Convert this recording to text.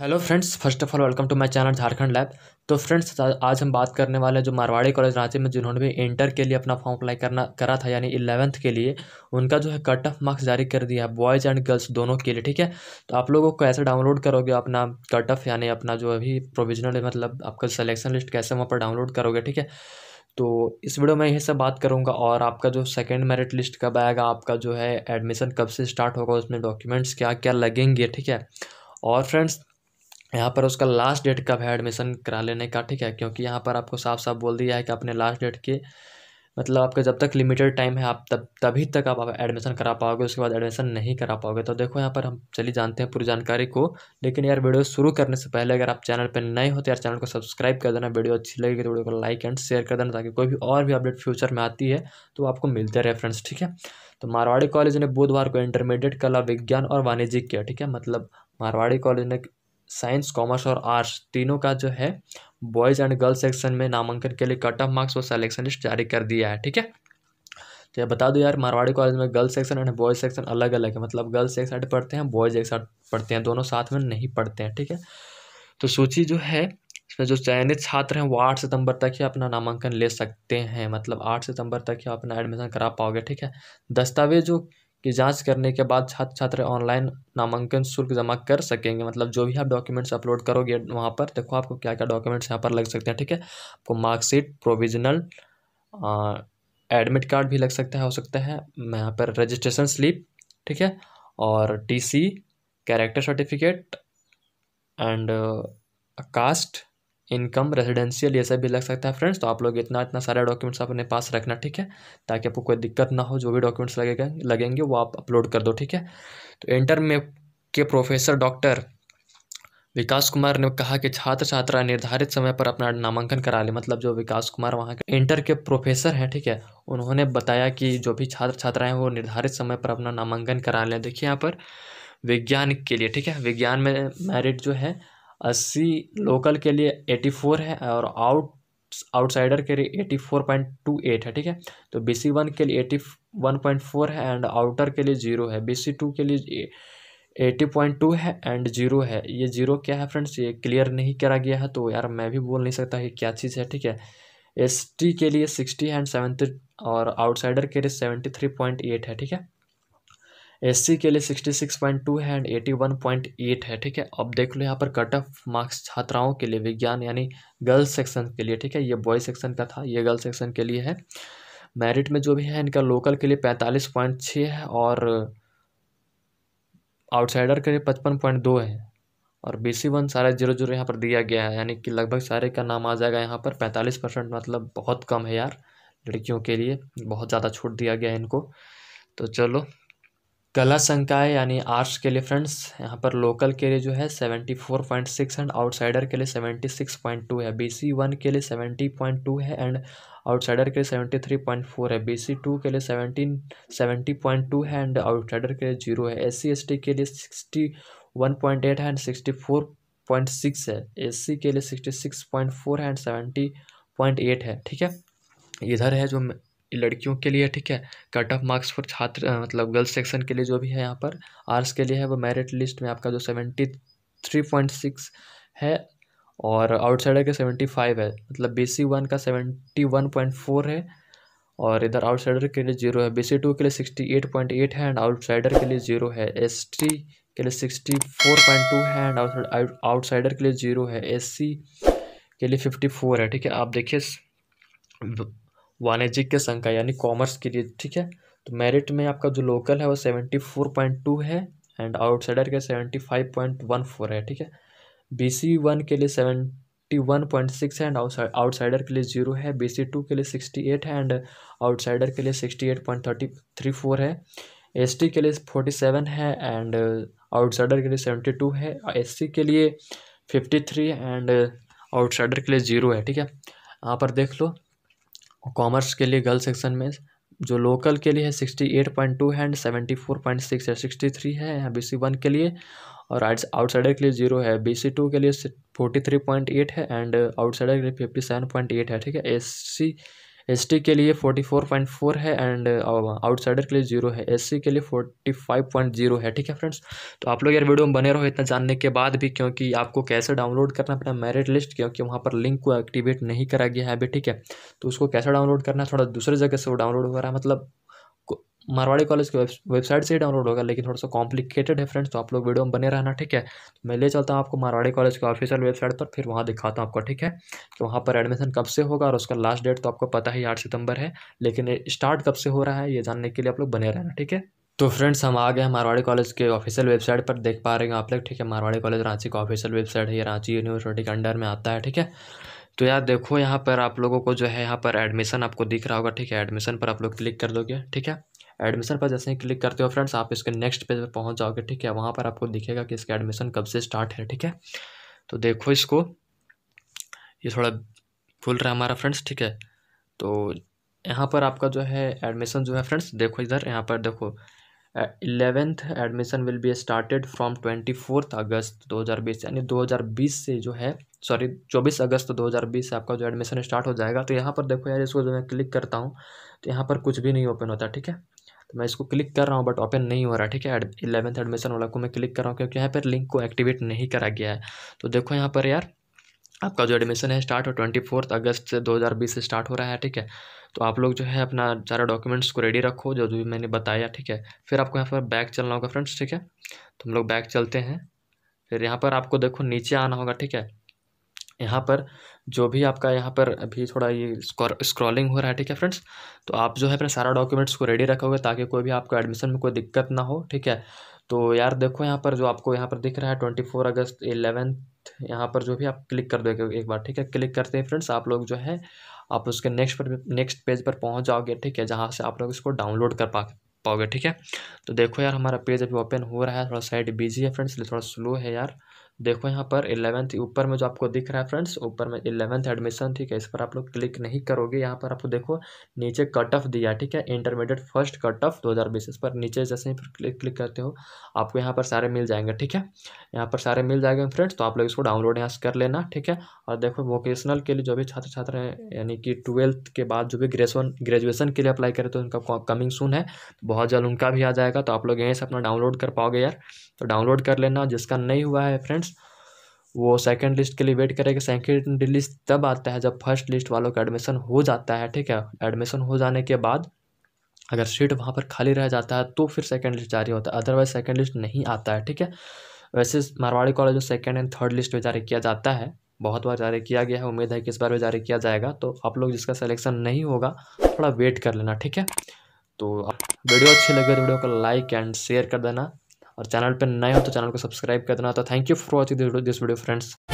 hello friends first of all welcome to my channel Jharkhand lab तो friends आज हम बात करने वाले हैं जो मारवाड़ी कॉलेज रांची में जिन्होंने भी इंटर के लिए अपना फॉर्म अप्लाई करना करा था यानी इलेवंथ के लिए उनका जो है कट ऑफ मार्क्स जारी कर दिया है बॉयज़ एंड गर्ल्स दोनों के लिए ठीक है तो आप लोगों को कैसे डाउनलोड करोगे अपना कट ऑफ यानी अपना जो अभी प्रोविजनल मतलब आपका सलेक्शन लिस्ट कैसे वहाँ पर डाउनलोड करोगे ठीक है तो इस वीडियो में यही सब बात करूंगा और आपका जो सेकंड मेरिट लिस्ट कब आएगा आपका जो है एडमिशन कब से स्टार्ट होगा उसमें डॉक्यूमेंट्स क्या क्या लगेंगे ठीक है और फ्रेंड्स यहाँ पर उसका लास्ट डेट कब है एडमिशन करा लेने का ठीक है क्योंकि यहाँ पर आपको साफ साफ बोल दिया है कि आपने लास्ट डेट के मतलब आपका जब तक लिमिटेड टाइम है आप तब तभी तक आप एडमिशन करा पाओगे उसके बाद एडमिशन नहीं करा पाओगे तो देखो यहाँ पर हम चली जानते हैं पूरी जानकारी को लेकिन यार वीडियो शुरू करने से पहले अगर आप चैनल पर नए हो तो यार चैनल को सब्सक्राइब कर देना वीडियो अच्छी लगेगी तो वीडियो को लाइक एंड शेयर कर देना ताकि कोई भी और भी अपडेट फ्यूचर में आती है तो आपको मिलते रहे फ्रेंड्स ठीक है तो मारवाड़ी कॉलेज ने बुधवार को इंटरमीडिएट कला विज्ञान और वाणिज्यिक किया ठीक है मतलब मारवाड़ी कॉलेज ने साइंस कॉमर्स और आर्ट्स तीनों का जो है बॉयज़ एंड गर्ल्स सेक्शन में नामांकन के लिए कट ऑफ मार्क्स और सेलेक्शन लिस्ट जारी कर दिया है ठीक है तो ये बता दो यार मारवाड़ी कॉलेज में girls section and boys section अलग अलग है मतलब गर्ल्स एक साइड पढ़ते हैं बॉयज़ एक साइड पढ़ते हैं दोनों साथ में नहीं पढ़ते हैं ठीक है तो सूची जो है इसमें जो चयनित छात्र हैं वो आठ सितंबर तक ही अपना नामांकन ले सकते हैं मतलब आठ सितंबर तक ही अपना एडमिशन करा पाओगे ठीक है दस्तावेज जो की जांच करने के बाद छात्र छात्र ऑनलाइन नामांकन शुल्क जमा कर सकेंगे मतलब जो भी आप डॉक्यूमेंट्स अपलोड करोगे वहाँ पर देखो आपको क्या क्या डॉक्यूमेंट्स यहाँ पर लग सकते हैं ठीक है आपको मार्कशीट प्रोविजनल एडमिट कार्ड भी लग सकता है हो सकता है यहाँ पर रजिस्ट्रेशन स्लिप ठीक है और सी character certificate and caste income residential ये सब भी लग सकता है फ्रेंड्स तो आप लोग इतना इतना सारे डॉक्यूमेंट्स अपने पास रखना ठीक है ताकि आपको कोई दिक्कत ना हो जो भी डॉक्यूमेंट्स लगेगा लगेंगे वो आप अपलोड कर दो ठीक है तो इंटर में के प्रोफेसर डॉक्टर विकास कुमार ने कहा कि छात्र छात्रा निर्धारित समय पर अपना नामांकन करा ले मतलब जो विकास कुमार वहाँ के इंटर के प्रोफेसर हैं ठीक है उन्होंने बताया कि जो भी छात्र छात्राएँ हैं वो निर्धारित समय पर अपना नामांकन करा लें देखिए यहाँ पर विज्ञान के लिए ठीक है विज्ञान में मेरिट जो है अस्सी लोकल के लिए एटी फोर है और आउट आउटसाइडर के लिए eighty four point two eight है ठीक है तो बी सी वन के लिए एटी वन पॉइंट फोर है एंड आउटर के लिए जीरो है बी सी टू के लिए एटी पॉइंट टू है एंड जीरो है ये जीरो क्या है फ्रेंड्स ये क्लियर नहीं करा गया है तो यार मैं भी बोल नहीं सकता कि क्या चीज़ है ठीक है एस टी के लिए सिक्सटी एंड सेवेंटी और आउटसाइडर के लिए सेवेंटी थ्री पॉइंट एट है ठीक है एस के लिए सिक्सटी सिक्स पॉइंट टू है and eighty one point eight है ठीक है अब देख लो यहाँ पर कट ऑफ मार्क्स छात्राओं के लिए विज्ञान यानी गर्ल्स सेक्शन के लिए ठीक है ये बॉय सेक्शन का था ये गर्ल्स सेक्शन के लिए है मेरिट में जो भी है इनका लोकल के लिए पैंतालीस पॉइंट छः है और आउटसाइडर के लिए पचपन पॉइंट दो है और बी सी वन सारा जीरो जीरो यहाँ पर दिया गया है यानी कि लगभग सारे का नाम आ जाएगा यहाँ पर पैंतालीस परसेंट मतलब बहुत कम है यार लड़कियों के लिए बहुत ज़्यादा छूट दिया गया है इनको तो चलो कला संकाय यानी आर्ट्स के लिए फ्रेंड्स यहाँ पर लोकल के लिए जो है seventy four point six and outsider के लिए सेवेंटी सिक्स पॉइंट टू है बी सी वन के लिए सेवेंटी पॉइंट टू है एंड आउटसाइडर के लिए सेवेंटी थ्री पॉइंट फोर है बी सी टू के लिए सेवेंटीन सेवेंटी पॉइंट टू है एंड आउटसाइडर के लिए जीरो है एस सी एस टी के लिए सिक्सटी वन पॉइंट एट है and sixty four point six है एस सी के लिए सिक्सटी सिक्स पॉइंट फोर है एंड सेवेंटी पॉइंट एट है ठीक है इधर है जो लड़कियों के लिए ठीक है कट ऑफ मार्क्स फॉर छात्र मतलब गर्ल्स सेक्शन के लिए जो भी है यहाँ पर आर्ट्स के लिए है वो मेरिट लिस्ट में आपका जो सेवेंटी थ्री पॉइंट सिक्स है और आउटसाइडर के सेवेंटी फाइव है मतलब बी सी वन का सेवेंटी वन पॉइंट फोर है और इधर आउटसाइडर के लिए जीरो है बी सी टू के लिए सिक्सटी एट पॉइंट एट है एंड आउटसाइडर के लिए जीरो है एस टी के लिए सिक्सटी फोर पॉइंट टू है एंड आउटसाइडर के लिए जीरो है एस सी के लिए फिफ्टी फोर है ठीक है आप देखिए वाणिज्यिक के संख्या यानी कॉमर्स के लिए ठीक है तो मेरिट में आपका जो लोकल है वो सेवेंटी फोर पॉइंट टू है एंड आउटसाइडर के seventy five point one four है ठीक है बी सी वन के लिए सेवेंटी वन पॉइंट सिक्स है एंड आउटसाइडर के लिए जीरो है बी सी टू के लिए सिक्सटी एट है एंड आउटसाइडर के लिए sixty eight point thirty three four है एस टी के लिए फोर्टी सेवन है एंड आउटसाइडर के लिए सेवेंटी टू है एस सी के लिए फिफ्टी थ्री एंड आउटसाइडर के लिए ज़ीरो है ठीक है यहाँ पर देख लो कॉमर्स के लिए गर्ल सेक्शन में जो लोकल के लिए है सिक्सटी एट पॉइंट टू है and seventy four point six है सिक्सटी थ्री है यहाँ बी सी वन के लिए और आउटसाइडर के लिए जीरो है बी सी टू के लिए फोर्टी थ्री पॉइंट एट है एंड आउटसाइडर के लिए फिफ्टी सेवन पॉइंट एट है ठीक है एस सी एसटी के लिए फोर्टी फोर पॉइंट फोर है एंड आउटसाइडर uh, के लिए जीरो है एससी के लिए फोर्टी फाइव पॉइंट जीरो है ठीक है फ्रेंड्स तो आप लोग यार वीडियो में बने रहो इतना जानने के बाद भी क्योंकि आपको कैसे डाउनलोड करना अपना मेरिट लिस्ट क्योंकि वहाँ पर लिंक को एक्टिवेट नहीं करा गया है अभी ठीक है तो उसको कैसे डाउनलोड करना है थोड़ा दूसरे जगह से वो डाउनलोड हो रहा है मतलब मारवाड़ी कॉलेज की वेबसाइट से ही डाउनलोड होगा लेकिन थोड़ा सा कॉम्प्लिकेटेड है फ्रेंड्स तो आप लोग वीडियो में बने रहना ठीक है तो मैं ले चलता हूँ आपको मारवाड़ी कॉलेज की ऑफिशियल वेबसाइट पर फिर वहाँ दिखाता हूँ आपको ठीक है कि तो वहाँ पर एडमिशन कब से होगा और उसका लास्ट डेट तो आपको पता ही आठ सितंबर है लेकिन स्टार्ट कब से हो रहा है ये जानने के लिए आप लोग बने रहना ठीक है तो फ्रेंड्स हम आ गए हैं मारवाड़ी कॉलेज के ऑफिशियल वेबसाइट पर देख पा रहे हैं आप लोग ठीक है मारवाड़ी कॉलेज रांची का ऑफिशियल वेबसाइट है ये रांची यूनिवर्सिटी के अंडर में आता है ठीक है तो यार देखो यहाँ पर आप लोगों को जो है यहाँ पर एडमिशन आपको दिख रहा होगा ठीक है एडमिशन पर आप लोग क्लिक कर दोगे ठीक है एडमिशन पर जैसे ही क्लिक करते हो फ्रेंड्स आप इसके नेक्स्ट पेज पर पहुँच जाओगे ठीक है वहाँ पर आपको दिखेगा कि इसका एडमिशन कब से स्टार्ट है ठीक है तो देखो इसको ये थोड़ा फुल रहा हमारा फ्रेंड्स ठीक है तो यहाँ पर आपका जो है एडमिशन जो है फ्रेंड्स देखो इधर यहाँ पर देखो eleventh admission will be started from twenty fourth August दो हज़ार बीस यानी दो हज़ार बीस से जो है सॉरी चौबीस अगस्त दो हज़ार बीस से आपका जो एडमिशन स्टार्ट हो जाएगा तो यहाँ पर देखो यार इसको जो मैं क्लिक करता हूँ तो यहाँ पर कुछ भी नहीं ओपन होता ठीक है तो मैं इसको क्लिक कर रहा हूँ बट ओपन नहीं हो रहा है ठीक है इलेवंथ एडमिशन वाला को मैं क्लिक कर रहा हूँ क्योंकि यहाँ पर लिंक को एक्टिवेट नहीं करा गया है तो देखो यहाँ पर यार आपका जो एडमिशन है स्टार्ट हो ट्वेंटी फोर्थ अगस्त से दो हज़ार बीस से स्टार्ट हो रहा है ठीक है तो आप लोग जो है अपना सारा डॉक्यूमेंट्स को रेडी रखो जो भी मैंने बताया ठीक है फिर आपको यहाँ पर बैक चलना होगा फ्रेंड्स ठीक है तो हम लोग बैक चलते हैं फिर यहाँ पर आपको देखो नीचे आना होगा ठीक है यहाँ पर जो भी आपका यहाँ पर अभी थोड़ा ये स्क्रॉलिंग हो रहा है ठीक है फ्रेंड्स तो आप जो है अपने सारा डॉक्यूमेंट्स को रेडी रखोगे ताकि कोई भी आपको एडमिशन में कोई दिक्कत ना हो ठीक है तो यार देखो यहाँ पर जो आपको यहाँ पर दिख रहा है ट्वेंटी फोर अगस्त एलेवेंथ यहाँ पर जो भी आप क्लिक कर दोगे एक बार ठीक है क्लिक करते हैं फ्रेंड्स आप लोग जो है आप उसके नेक्स्ट पर नेक्स्ट पेज पर पहुँच जाओगे ठीक है जहाँ से आप लोग इसको डाउनलोड कर पा पाओगे ठीक है तो देखो यार हमारा पेज अभी ओपन हो रहा है थोड़ा साइड बिजी है फ्रेंड्स थोड़ा स्लो है यार देखो यहाँ पर इलेवंथ ऊपर में जो आपको दिख रहा है फ्रेंड्स ऊपर में इलेवंथ एडमिशन ठीक है इस पर आप लोग क्लिक नहीं करोगे यहाँ पर आपको देखो नीचे कट ऑफ दिया ठीक है इंटरमीडिएट फर्स्ट कट ऑफ दो हज़ार बीस इस पर नीचे जैसे ही फिर क्लिक क्लिक करते हो आपको यहाँ पर सारे मिल जाएंगे ठीक है यहाँ पर सारे मिल जाएंगे फ्रेंड्स तो आप लोग इसको डाउनलोड यहाँ से कर लेना ठीक है और देखो वोकेशनल के लिए जो भी छात्र छात्र हैं यानी कि ट्वेल्थ के बाद जो भी ग्रेजुएशन ग्रेजुएसन के लिए अप्लाई करें तो उनका कमिंग सून है बहुत जल्द उनका भी आ जाएगा तो आप लोग यहीं से अपना डाउनलोड कर पाओगे यार तो डाउनलोड कर लेना जिसका नहीं हुआ है फ्रेंड्स वो सेकंड लिस्ट के लिए वेट करेगा सेकंड लिस्ट तब आता है जब फर्स्ट लिस्ट वालों का एडमिशन हो जाता है ठीक है एडमिशन हो जाने के बाद अगर सीट वहाँ पर खाली रह जाता है तो फिर सेकेंड लिस्ट जारी होता है अदरवाइज सेकेंड लिस्ट नहीं आता है ठीक है वैसे मारवाड़ी कॉलेज में सेकेंड एंड थर्ड लिस्ट में जारी किया जाता है बहुत बार जारी किया गया है उम्मीद है कि इस बार भी जारी किया जाएगा तो आप लोग जिसका सिलेक्शन नहीं होगा थोड़ा वेट कर लेना ठीक है तो वीडियो अच्छी लगे तो वीडियो को लाइक एंड शेयर कर देना और चैनल पर नए हो तो चैनल को सब्सक्राइब कर देना तो thank you for watching this video friends